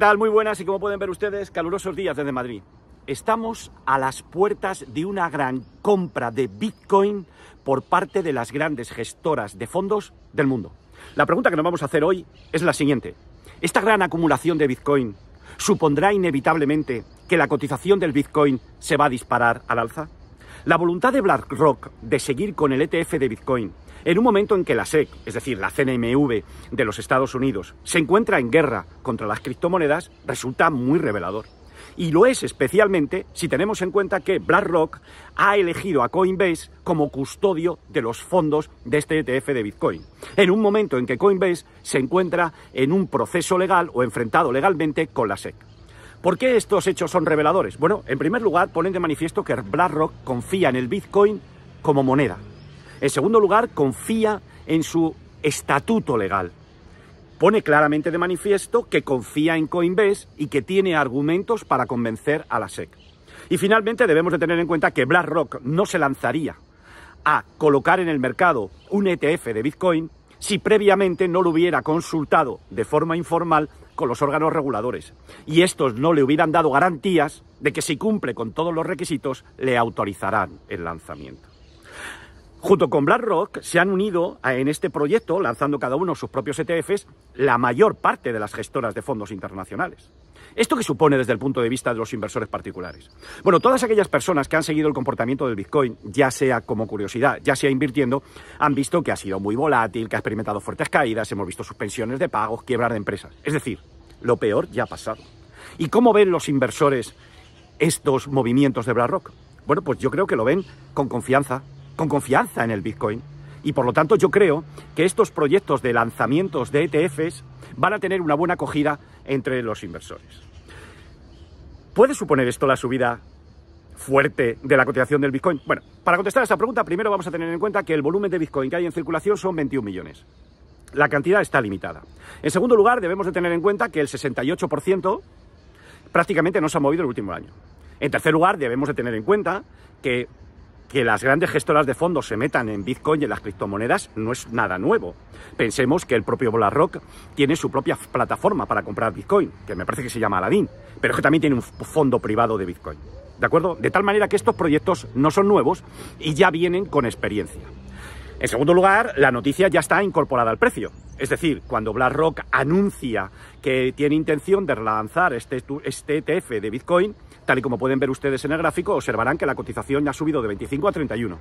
tal? Muy buenas y como pueden ver ustedes, calurosos días desde Madrid. Estamos a las puertas de una gran compra de Bitcoin por parte de las grandes gestoras de fondos del mundo. La pregunta que nos vamos a hacer hoy es la siguiente. ¿Esta gran acumulación de Bitcoin supondrá inevitablemente que la cotización del Bitcoin se va a disparar al alza? La voluntad de BlackRock de seguir con el ETF de Bitcoin, en un momento en que la SEC, es decir, la CNMV de los Estados Unidos, se encuentra en guerra contra las criptomonedas, resulta muy revelador. Y lo es especialmente si tenemos en cuenta que BlackRock ha elegido a Coinbase como custodio de los fondos de este ETF de Bitcoin. En un momento en que Coinbase se encuentra en un proceso legal o enfrentado legalmente con la SEC. ¿Por qué estos hechos son reveladores? Bueno, en primer lugar, ponen de manifiesto que BlackRock confía en el Bitcoin como moneda. En segundo lugar, confía en su estatuto legal. Pone claramente de manifiesto que confía en Coinbase y que tiene argumentos para convencer a la SEC. Y finalmente debemos de tener en cuenta que BlackRock no se lanzaría a colocar en el mercado un ETF de Bitcoin si previamente no lo hubiera consultado de forma informal con los órganos reguladores y estos no le hubieran dado garantías de que si cumple con todos los requisitos le autorizarán el lanzamiento. Junto con BlackRock se han unido en este proyecto, lanzando cada uno sus propios ETFs, la mayor parte de las gestoras de fondos internacionales. ¿Esto qué supone desde el punto de vista de los inversores particulares? Bueno, todas aquellas personas que han seguido el comportamiento del Bitcoin, ya sea como curiosidad, ya sea invirtiendo, han visto que ha sido muy volátil, que ha experimentado fuertes caídas, hemos visto suspensiones de pagos, quiebras de empresas. Es decir, lo peor ya ha pasado. ¿Y cómo ven los inversores estos movimientos de BlackRock? Bueno, pues yo creo que lo ven con confianza, con confianza en el Bitcoin. Y por lo tanto yo creo que estos proyectos de lanzamientos de ETFs van a tener una buena acogida entre los inversores. ¿Puede suponer esto la subida fuerte de la cotización del Bitcoin? Bueno, para contestar a esa pregunta, primero vamos a tener en cuenta que el volumen de Bitcoin que hay en circulación son 21 millones la cantidad está limitada. En segundo lugar, debemos de tener en cuenta que el 68% prácticamente no se ha movido el último año. En tercer lugar, debemos de tener en cuenta que que las grandes gestoras de fondos se metan en Bitcoin y en las criptomonedas no es nada nuevo. Pensemos que el propio BlackRock tiene su propia plataforma para comprar Bitcoin, que me parece que se llama Aladdin, pero que también tiene un fondo privado de Bitcoin. ¿De acuerdo? De tal manera que estos proyectos no son nuevos y ya vienen con experiencia. En segundo lugar, la noticia ya está incorporada al precio. Es decir, cuando BlackRock anuncia que tiene intención de relanzar este, ETF este e de Bitcoin, tal y como pueden ver ustedes en el gráfico, observarán que la cotización ya ha subido de 25 a 31.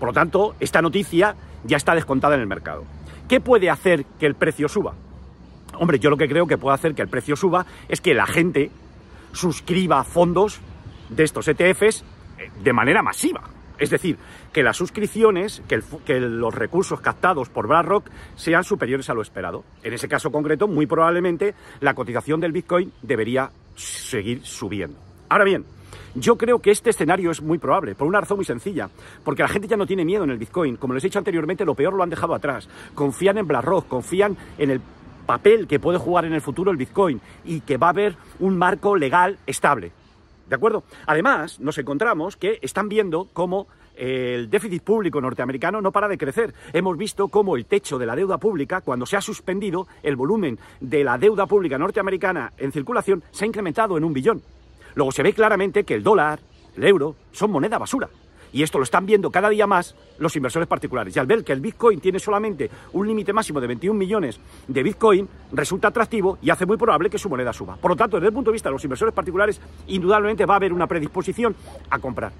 Por lo tanto, esta noticia ya está descontada en el mercado. ¿Qué puede hacer que el precio suba? Hombre, yo lo que creo que puede hacer que el precio suba es que la gente suscriba fondos de estos ETFs eh, de manera masiva. Es decir, que las suscripciones, que, los recursos captados por BlackRock sean superiores a lo esperado. En ese caso concreto, muy probablemente la cotización del Bitcoin debería seguir subiendo. Ahora bien, yo creo que este escenario es muy probable, por una razón muy sencilla, porque la gente ya no tiene miedo en el Bitcoin. Como les he dicho anteriormente, lo peor lo han dejado atrás. Confían en BlackRock, confían en el papel que puede jugar en el futuro el Bitcoin y que va a haber un marco legal estable. ¿De acuerdo? Además, nos encontramos que están viendo cómo eh, el déficit público norteamericano no para de crecer. Hemos visto cómo el techo de la deuda pública, cuando se ha suspendido, el volumen de la deuda pública norteamericana en circulación se ha incrementado en un billón. Luego se ve claramente que el dólar, el euro, son moneda basura. Y esto lo están viendo cada día más los inversores particulares. Y al ver que el Bitcoin tiene solamente un límite máximo de 21 millones de Bitcoin, resulta atractivo y hace muy probable que su moneda suba. Por lo tanto, desde el punto de vista de los inversores particulares, indudablemente va a haber una predisposición a comprar.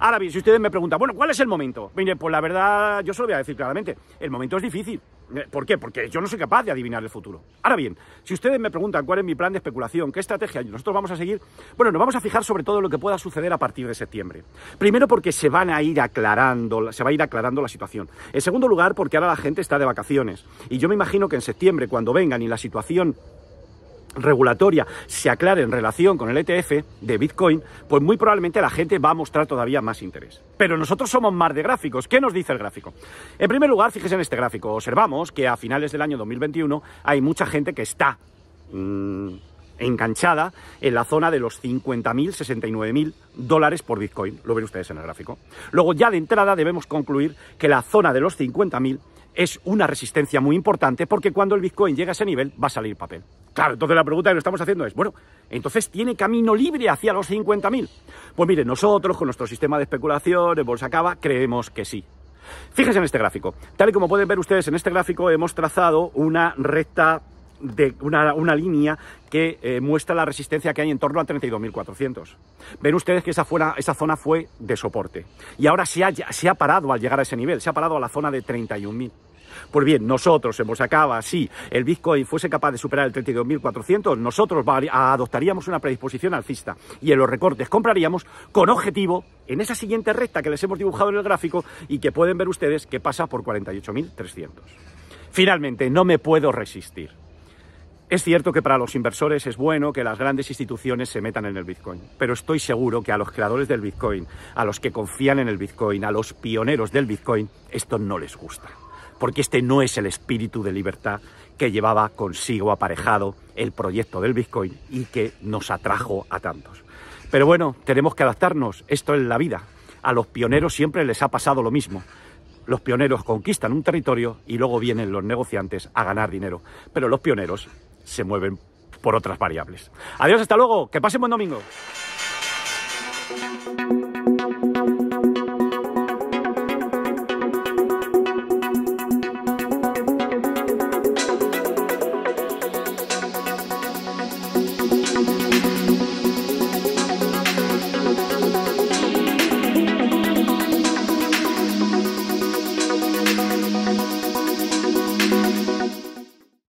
Ahora bien, si ustedes me preguntan, bueno, ¿cuál es el momento? Mire, pues la verdad, yo se lo voy a decir claramente, el momento es difícil. Eh, ¿Por qué? Porque yo no soy capaz de adivinar el futuro. Ahora bien, si ustedes me preguntan cuál es mi plan de especulación, qué estrategia nosotros vamos a seguir, bueno, nos vamos a fijar sobre todo en lo que pueda suceder a partir de septiembre. Primero porque se van a ir aclarando, se va a ir aclarando la situación. En segundo lugar porque ahora la gente está de vacaciones y yo me imagino que en septiembre cuando vengan y la situación regulatoria se aclare en relación con el ETF de Bitcoin, pues muy probablemente la gente va a mostrar todavía más interés. Pero nosotros somos más de gráficos. ¿Qué nos dice el gráfico? En primer lugar, fíjese en este gráfico. Observamos que a finales del año 2021 hay mucha gente que está mm, enganchada en la zona de los 50.000, 69.000 dólares por Bitcoin. Lo ven ustedes en el gráfico. Luego, ya de entrada, debemos concluir que la zona de los 50.000 es una resistencia muy importante porque cuando el Bitcoin llega a ese nivel va a salir papel. Claro, entonces la pregunta que nos estamos haciendo es, bueno, entonces ¿tiene camino libre hacia los 50.000? Pues miren nosotros con nuestro sistema de especulación de Bolsa acaba creemos que sí. Fíjense en este gráfico. Tal y como pueden ver ustedes, en este gráfico hemos trazado una recta de una, línea que eh, muestra la resistencia que hay en torno a 32.400. Ven ustedes que esa, fuera, esa zona fue de soporte. Y ahora se ha, se ha parado al llegar a ese nivel, se ha parado a la zona de 31.000. Pues bien, nosotros hemos sacado, si el Bitcoin fuese capaz de superar el 32.400, nosotros adoptaríamos una predisposición alcista y en los recortes compraríamos con objetivo en esa siguiente recta que les hemos dibujado en el gráfico y que pueden ver ustedes que pasa por 48.300. Finalmente, no me puedo resistir. Es cierto que para los inversores es bueno que las grandes instituciones se metan en el Bitcoin, pero estoy seguro que a los creadores del Bitcoin, a los que confían en el Bitcoin, a los pioneros del Bitcoin, esto no les gusta porque este no es el espíritu de libertad que llevaba consigo aparejado el proyecto del Bitcoin y que nos atrajo a tantos. Pero bueno, tenemos que adaptarnos, esto es la vida. A los pioneros siempre les ha pasado lo mismo. Los pioneros conquistan un territorio y luego vienen los negociantes a ganar dinero. Pero los pioneros se mueven por otras variables. Adiós, hasta luego, que pasen buen domingo.